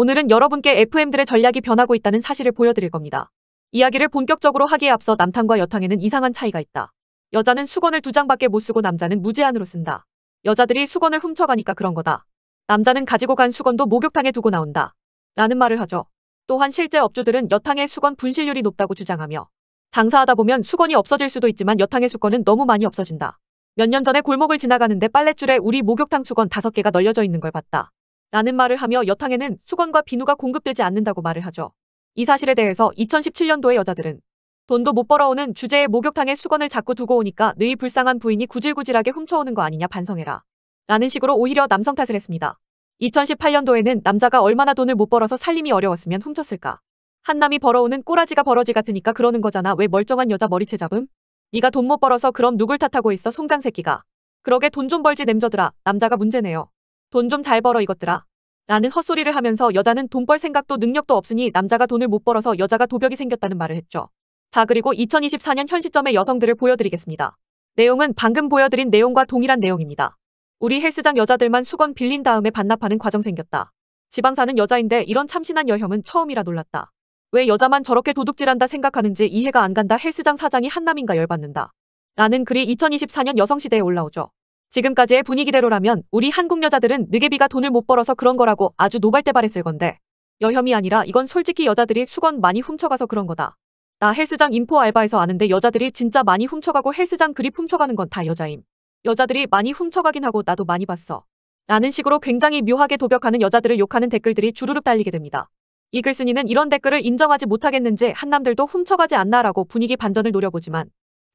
오늘은 여러분께 FM들의 전략이 변하고 있다는 사실을 보여드릴 겁니다. 이야기를 본격적으로 하기에 앞서 남탕과 여탕에는 이상한 차이가 있다. 여자는 수건을 두 장밖에 못 쓰고 남자는 무제한으로 쓴다. 여자들이 수건을 훔쳐가니까 그런 거다. 남자는 가지고 간 수건도 목욕탕에 두고 나온다. 라는 말을 하죠. 또한 실제 업주들은 여탕의 수건 분실률이 높다고 주장하며 장사하다 보면 수건이 없어질 수도 있지만 여탕의 수건은 너무 많이 없어진다. 몇 년 전에 골목을 지나가는데 빨랫줄에 우리 목욕탕 수건 5 개가 널려져 있는 걸 봤다. 라는 말을 하며 여탕에는 수건과 비누가 공급되지 않는다고 말을 하죠. 이 사실에 대해서 2017년도의 여자들은 돈도 못 벌어오는 주제에 목욕탕에 수건을 자꾸 두고 오니까 너희 불쌍한 부인이 구질구질하게 훔쳐오는 거 아니냐 반성해라. 라는 식으로 오히려 남성 탓을 했습니다. 2018년도에는 남자가 얼마나 돈을 못 벌어서 살림이 어려웠으면 훔쳤을까. 한남이 벌어오는 꼬라지가 벌어지 같으니까 그러는 거잖아 왜 멀쩡한 여자 머리채 잡음? 네가 돈 못 벌어서 그럼 누굴 탓하고 있어 송장 새끼가. 그러게 돈 좀 벌지 냄저들아 남자가 문제네요. 돈좀잘 벌어 이것들아. 라는 헛소리를 하면서 여자는 돈 벌 생각도 능력도 없으니 남자가 돈을 못 벌어서 여자가 도벽이 생겼다는 말을 했죠. 자 그리고 2024년 현 시점의 여성들을 보여드리겠습니다. 내용은 방금 보여드린 내용과 동일한 내용입니다. 우리 헬스장 여자들만 수건 빌린 다음에 반납하는 과정 생겼다. 지방 사는 여자인데 이런 참신한 여혐은 처음이라 놀랐다. 왜 여자만 저렇게 도둑질한다 생각하는지 이해가 안 간다 헬스장 사장이 한남인가 열받는다. 라는 글이 2024년 여성시대에 올라오죠. 지금까지의 분위기대로라면 우리 한국 여자들은 느게비가 돈을 못 벌어서 그런 거라고 아주 노발대발했을 건데 여혐이 아니라 이건 솔직히 여자들이 수건 많이 훔쳐가서 그런 거다. 나 헬스장 인포 알바에서 아는데 여자들이 진짜 많이 훔쳐가고 헬스장 그립 훔쳐가는 건 다 여자임. 여자들이 많이 훔쳐가긴 하고 나도 많이 봤어. 라는 식으로 굉장히 묘하게 도벽하는 여자들을 욕하는 댓글들이 주르륵 달리게 됩니다. 이 글쓴이는 이런 댓글을 인정하지 못하겠는지 한남들도 훔쳐가지 않나라고 분위기 반전을 노려보지만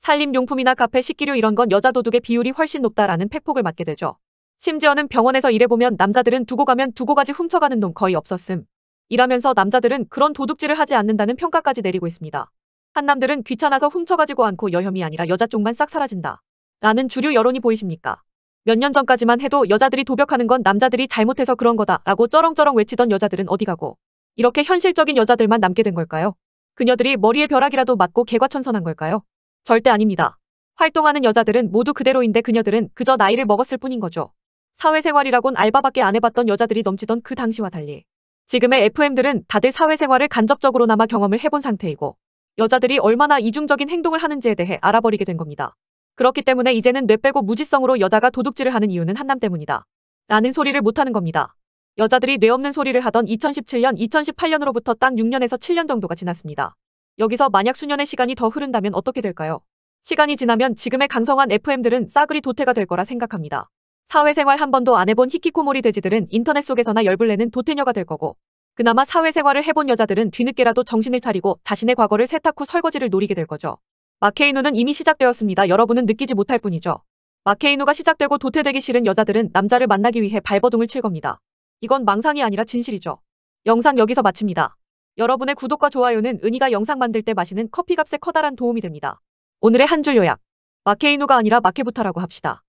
살림용품이나 카페 식기류 이런 건 여자 도둑의 비율이 훨씬 높다라는 팩폭을 맞게 되죠. 심지어는 병원에서 일해보면 남자들은 두고 가면 두고 가지 훔쳐가는 놈 거의 없었음. 이라면서 남자들은 그런 도둑질을 하지 않는다는 평가까지 내리고 있습니다. 한남들은 귀찮아서 훔쳐가지고 않고 여혐이 아니라 여자 쪽만 싹 사라진다. 라는 주류 여론이 보이십니까? 몇 년 전까지만 해도 여자들이 도벽하는 건 남자들이 잘못해서 그런 거다 라고 쩌렁쩌렁 외치던 여자들은 어디 가고 이렇게 현실적인 여자들만 남게 된 걸까요? 그녀들이 머리에 벼락이라도 맞고 개과천선한 걸까요? 절대 아닙니다. 활동하는 여자들은 모두 그대로인데 그녀들은 그저 나이를 먹었을 뿐인 거죠. 사회생활이라곤 알바밖에 안 해봤던 여자들이 넘치던 그 당시와 달리 지금의 FM들은 다들 사회생활을 간접적으로나마 경험을 해본 상태이고 여자들이 얼마나 이중적인 행동을 하는지에 대해 알아버리게 된 겁니다. 그렇기 때문에 이제는 뇌 빼고 무지성으로 여자가 도둑질을 하는 이유는 한남 때문이다. 라는 소리를 못하는 겁니다. 여자들이 뇌 없는 소리를 하던 2017년, 2018년으로부터 딱 6년에서 7년 정도가 지났습니다. 여기서 만약 수년의 시간이 더 흐른다면 어떻게 될까요? 시간이 지나면 지금의 강성한 FM들은 싸그리 도태가 될 거라 생각합니다. 사회생활 한 번도 안 해본 히키코모리 돼지들은 인터넷 속에서나 열불내는 도태녀가 될 거고 그나마 사회생활을 해본 여자들은 뒤늦게라도 정신을 차리고 자신의 과거를 세탁 후 설거지를 노리게 될 거죠. 마케이누는 이미 시작되었습니다. 여러분은 느끼지 못할 뿐이죠. 마케이누가 시작되고 도태되기 싫은 여자들은 남자를 만나기 위해 발버둥을 칠 겁니다. 이건 망상이 아니라 진실이죠. 영상 여기서 마칩니다. 여러분의 구독과 좋아요는 은희가 영상 만들 때 마시는 커피 값에 커다란 도움이 됩니다. 오늘의 한 줄 요약. 마케이노가 아니라 마케부타라고 합시다.